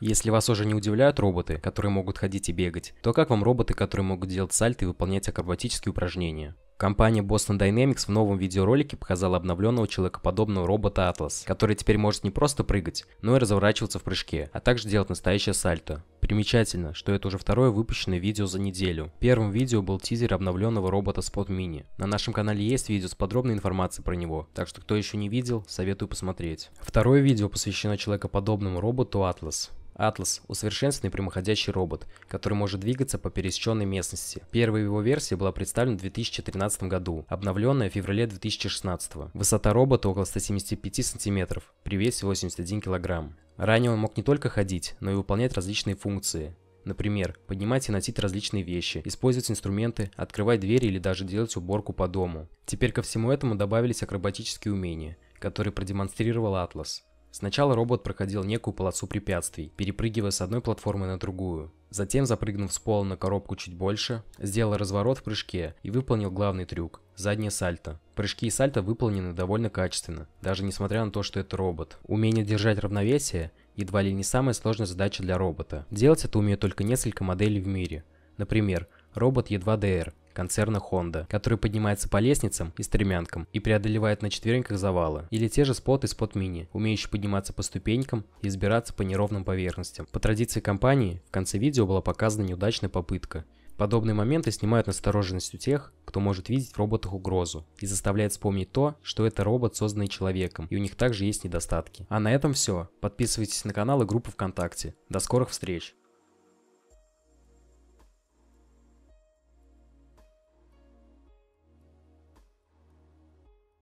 Если вас уже не удивляют роботы, которые могут ходить и бегать, то как вам роботы, которые могут делать сальто и выполнять акробатические упражнения? Компания Boston Dynamics в новом видеоролике показала обновленного человекоподобного робота Atlas, который теперь может не просто прыгать, но и разворачиваться в прыжке, а также делать настоящее сальто. Примечательно, что это уже второе выпущенное видео за неделю. Первым видео был тизер обновленного робота Spot Mini. На нашем канале есть видео с подробной информацией про него, так что кто еще не видел, советую посмотреть. Второе видео посвящено человекоподобному роботу Atlas. Атлас – усовершенствованный прямоходящий робот, который может двигаться по пересеченной местности. Первая его версия была представлена в 2013 году, обновленная в феврале 2016. Высота робота около 175 см, при весе 81 кг. Ранее он мог не только ходить, но и выполнять различные функции. Например, поднимать и носить различные вещи, использовать инструменты, открывать двери или даже делать уборку по дому. Теперь ко всему этому добавились акробатические умения, которые продемонстрировал Атлас. Сначала робот проходил некую полосу препятствий, перепрыгивая с одной платформы на другую. Затем, запрыгнув с пола на коробку чуть больше, сделал разворот в прыжке и выполнил главный трюк – заднее сальто. Прыжки и сальто выполнены довольно качественно, даже несмотря на то, что это робот. Умение держать равновесие – едва ли не самая сложная задача для робота. Делать это умеют только несколько моделей в мире. Например, робот E2DR концерна Honda, который поднимается по лестницам и стремянкам и преодолевает на четвереньках завалы, или те же спот и спот мини, умеющие подниматься по ступенькам и избираться по неровным поверхностям. По традиции компании, в конце видео была показана неудачная попытка, Подобные моменты снимают настороженность у тех, кто может видеть в роботах угрозу и заставляет вспомнить то, что это робот, созданный человеком, и у них также есть недостатки. А на этом все. Подписывайтесь на канал и группу ВКонтакте. До скорых встреч!